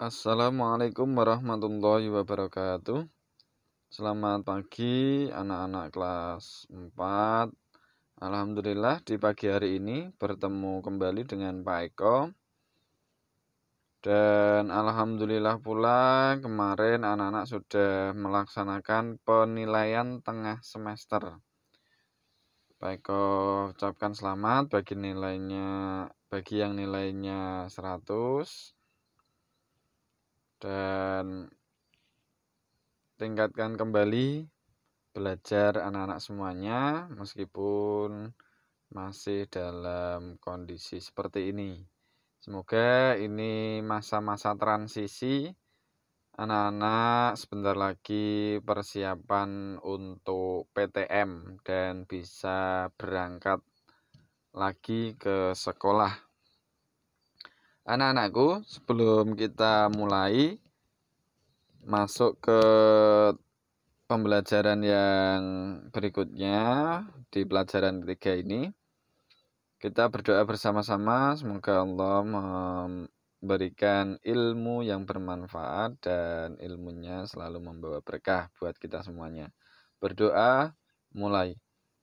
Assalamualaikum warahmatullahi wabarakatuh Selamat pagi anak-anak kelas 4 Alhamdulillah di pagi hari ini bertemu kembali dengan Pak Eko Dan Alhamdulillah pula kemarin anak-anak sudah melaksanakan penilaian tengah semester Pak Eko ucapkan selamat bagi nilainya bagi yang nilainya 100 dan tingkatkan kembali belajar anak-anak semuanya meskipun masih dalam kondisi seperti ini. Semoga ini masa-masa transisi anak-anak sebentar lagi persiapan untuk PTM dan bisa berangkat lagi ke sekolah anak-anakku sebelum kita mulai masuk ke pembelajaran yang berikutnya di pelajaran ketiga ini kita berdoa bersama-sama semoga Allah memberikan ilmu yang bermanfaat dan ilmunya selalu membawa berkah buat kita semuanya berdoa mulai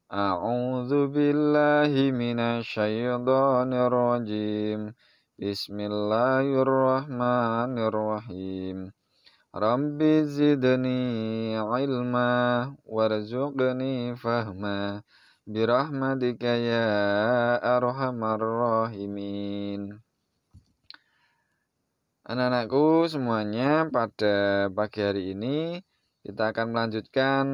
A'udzu billahi minasyaitonir rajim Bismillahirrahmanirrahim. Rabbi zidni ilma warzuqni fahma birahmatika ya arhamar rahimin. Anak-anakku semuanya pada pagi hari ini kita akan melanjutkan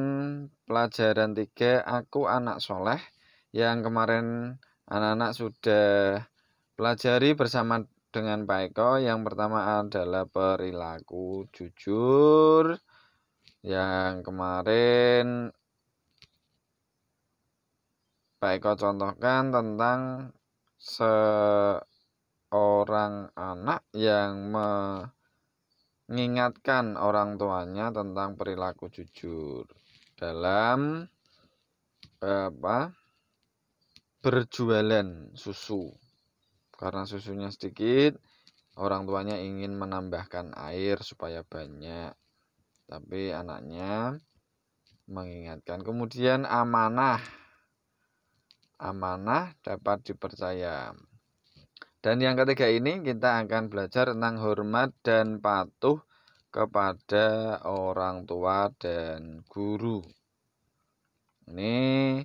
pelajaran 3 Aku Anak Soleh yang kemarin anak-anak sudah Pelajari bersama dengan Pak Eko. Yang pertama adalah perilaku jujur. Yang kemarin Pak Eko contohkan tentang seorang anak yang mengingatkan orang tuanya tentang perilaku jujur dalam eh, apa berjualan susu karena susunya sedikit, orang tuanya ingin menambahkan air supaya banyak. Tapi anaknya mengingatkan. Kemudian amanah. Amanah dapat dipercaya. Dan yang ketiga ini kita akan belajar tentang hormat dan patuh kepada orang tua dan guru. Ini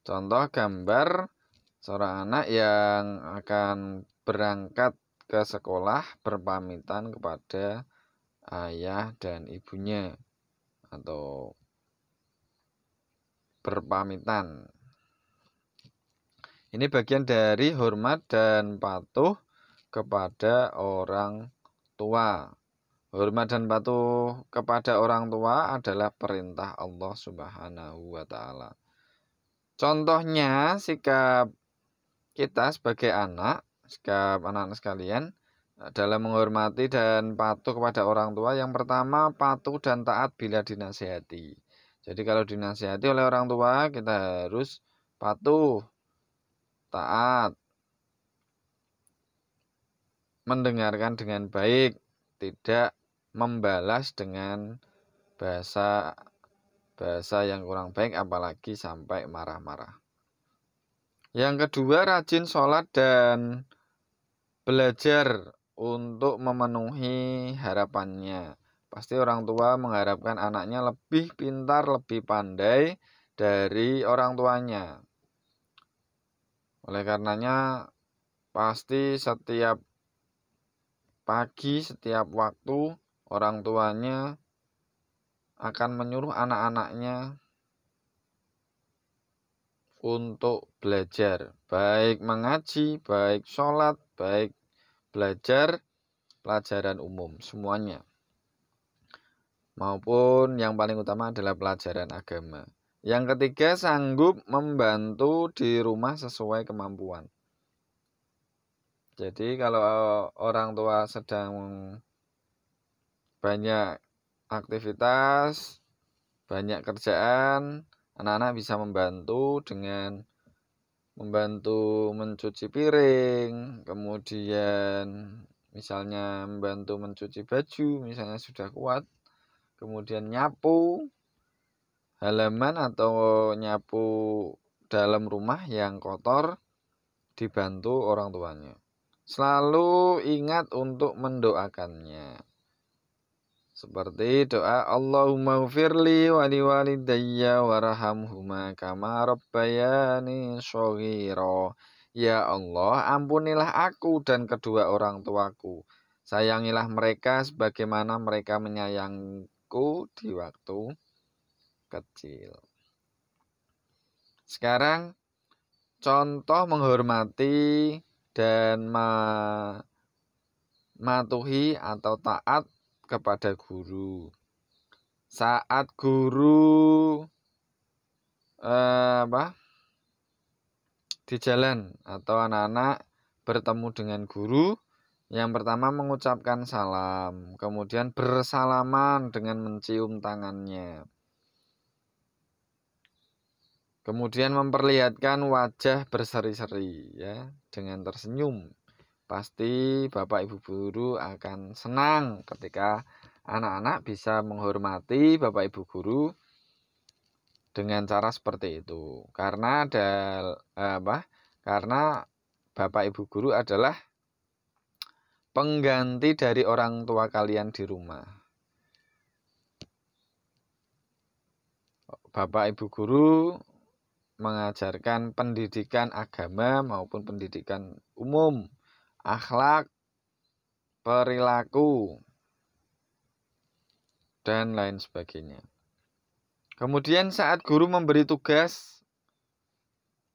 contoh gambar seorang anak yang akan berangkat ke sekolah berpamitan kepada ayah dan ibunya atau berpamitan. Ini bagian dari hormat dan patuh kepada orang tua. Hormat dan patuh kepada orang tua adalah perintah Allah Subhanahu wa taala. Contohnya sikap kita sebagai anak, sikap anak-anak sekalian, eh, dalam menghormati dan patuh kepada orang tua, yang pertama patuh dan taat bila dinasihati. Jadi kalau dinasihati oleh orang tua, kita harus patuh, taat, mendengarkan dengan baik, tidak membalas dengan bahasa bahasa yang kurang baik apalagi sampai marah-marah. Yang kedua, rajin sholat dan belajar untuk memenuhi harapannya. Pasti orang tua mengharapkan anaknya lebih pintar, lebih pandai dari orang tuanya. Oleh karenanya, pasti setiap pagi, setiap waktu, orang tuanya akan menyuruh anak-anaknya untuk belajar, baik mengaji, baik sholat, baik belajar pelajaran umum, semuanya. Maupun yang paling utama adalah pelajaran agama. Yang ketiga, sanggup membantu di rumah sesuai kemampuan. Jadi kalau e, orang tua sedang banyak aktivitas, banyak kerjaan, anak-anak bisa membantu dengan membantu mencuci piring, kemudian misalnya membantu mencuci baju, misalnya sudah kuat, kemudian nyapu halaman atau nyapu dalam rumah yang kotor dibantu orang tuanya. Selalu ingat untuk mendoakannya. Seperti doa Allahumma ufirli wali walidayya warhamhuma kama rabbayani shoghira. Ya Allah, ampunilah aku dan kedua orang tuaku. Sayangilah mereka sebagaimana mereka menyayangku di waktu kecil. Sekarang contoh menghormati dan mematuhi atau taat kepada guru. Saat guru eh, apa? di jalan atau anak-anak bertemu dengan guru yang pertama mengucapkan salam, kemudian bersalaman dengan mencium tangannya. Kemudian memperlihatkan wajah berseri-seri ya dengan tersenyum. Pasti Bapak Ibu guru akan senang ketika anak-anak bisa menghormati Bapak Ibu guru dengan cara seperti itu. Karena ada eh, apa? Karena Bapak Ibu guru adalah pengganti dari orang tua kalian di rumah. Bapak Ibu guru mengajarkan pendidikan agama maupun pendidikan umum akhlak, perilaku, dan lain sebagainya. Kemudian saat guru memberi tugas,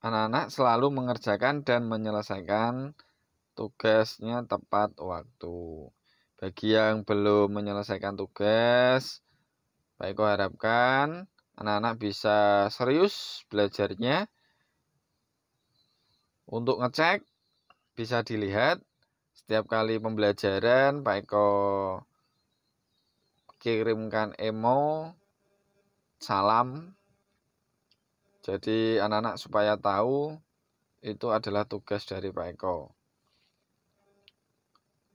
anak-anak selalu mengerjakan dan menyelesaikan tugasnya tepat waktu. Bagi yang belum menyelesaikan tugas, baik harapkan anak-anak bisa serius belajarnya untuk ngecek bisa dilihat setiap kali pembelajaran Pak Eko kirimkan emo salam jadi anak-anak supaya tahu itu adalah tugas dari Pak Eko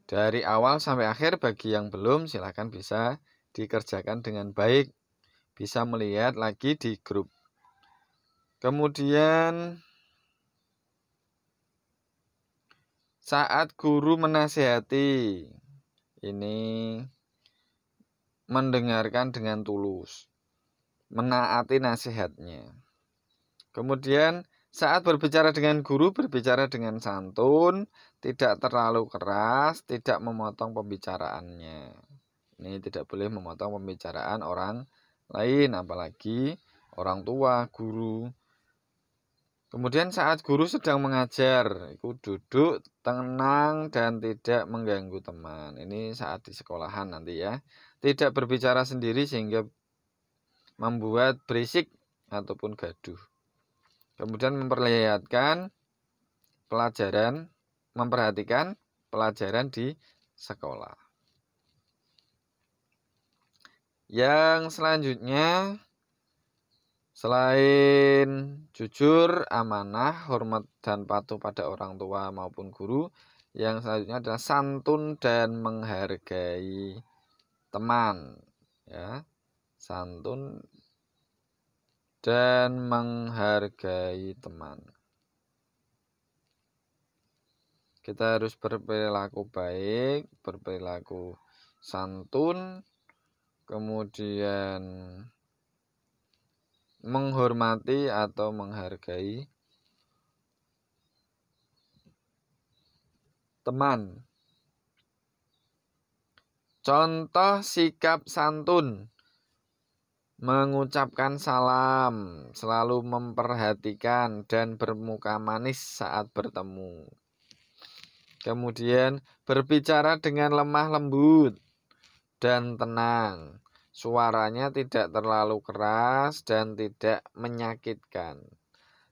dari awal sampai akhir bagi yang belum silahkan bisa dikerjakan dengan baik bisa melihat lagi di grup kemudian saat guru menasihati ini mendengarkan dengan tulus menaati nasihatnya kemudian saat berbicara dengan guru berbicara dengan santun tidak terlalu keras tidak memotong pembicaraannya ini tidak boleh memotong pembicaraan orang lain apalagi orang tua guru Kemudian saat guru sedang mengajar, itu duduk tenang dan tidak mengganggu teman. Ini saat di sekolahan nanti ya. Tidak berbicara sendiri sehingga membuat berisik ataupun gaduh. Kemudian memperlihatkan pelajaran, memperhatikan pelajaran di sekolah. Yang selanjutnya Selain jujur, amanah, hormat dan patuh pada orang tua maupun guru, yang selanjutnya adalah santun dan menghargai teman, ya. Santun dan menghargai teman. Kita harus berperilaku baik, berperilaku santun, kemudian menghormati atau menghargai teman. Contoh sikap santun mengucapkan salam, selalu memperhatikan dan bermuka manis saat bertemu. Kemudian berbicara dengan lemah lembut dan tenang Suaranya tidak terlalu keras dan tidak menyakitkan.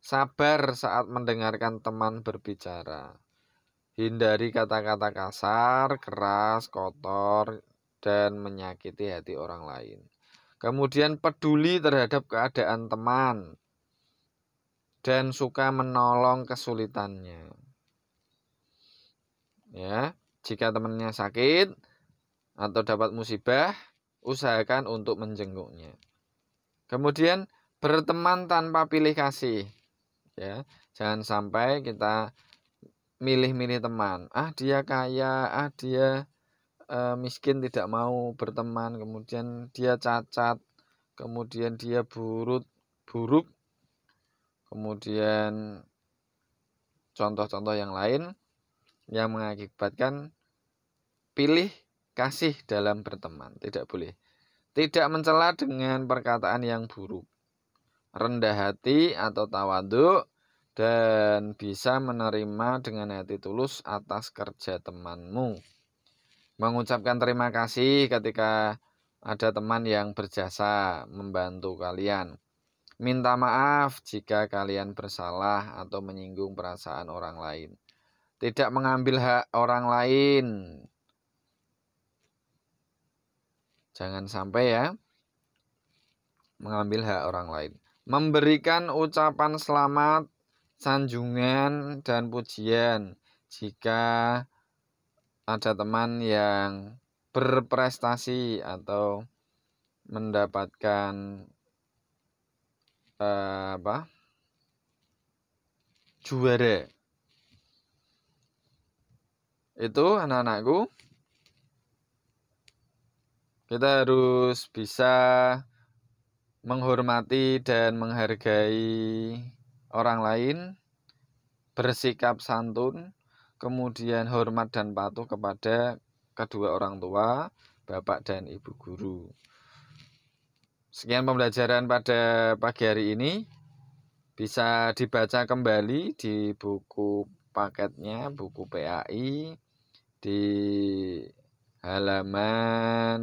Sabar saat mendengarkan teman berbicara. Hindari kata-kata kasar, keras, kotor, dan menyakiti hati orang lain. Kemudian peduli terhadap keadaan teman dan suka menolong kesulitannya. Ya, jika temannya sakit atau dapat musibah, usahakan untuk menjenguknya. Kemudian berteman tanpa pilih kasih. Ya, jangan sampai kita milih-milih teman. Ah, dia kaya, ah dia eh, miskin tidak mau berteman, kemudian dia cacat, kemudian dia buruk, buruk. Kemudian contoh-contoh yang lain yang mengakibatkan pilih kasih dalam berteman, tidak boleh. Tidak mencela dengan perkataan yang buruk. Rendah hati atau tawaduk dan bisa menerima dengan hati tulus atas kerja temanmu. Mengucapkan terima kasih ketika ada teman yang berjasa membantu kalian. Minta maaf jika kalian bersalah atau menyinggung perasaan orang lain. Tidak mengambil hak orang lain Jangan sampai ya mengambil hak orang lain. Memberikan ucapan selamat, sanjungan, dan pujian jika ada teman yang berprestasi atau mendapatkan uh, apa juara itu anak-anakku kita harus bisa menghormati dan menghargai orang lain, bersikap santun, kemudian hormat dan patuh kepada kedua orang tua, bapak dan ibu guru. Sekian pembelajaran pada pagi hari ini. Bisa dibaca kembali di buku paketnya, buku PAI di halaman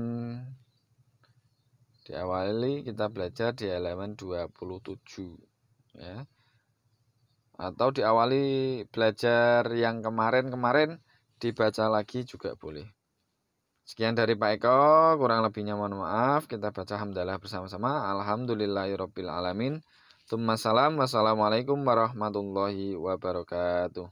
diawali kita belajar di halaman 27 ya atau diawali belajar yang kemarin-kemarin dibaca lagi juga boleh Sekian dari Pak Eko, kurang lebihnya mohon maaf. Kita baca hamdalah bersama-sama. Alhamdulillahirobbilalamin. Tumma salam. Wassalamualaikum warahmatullahi wabarakatuh.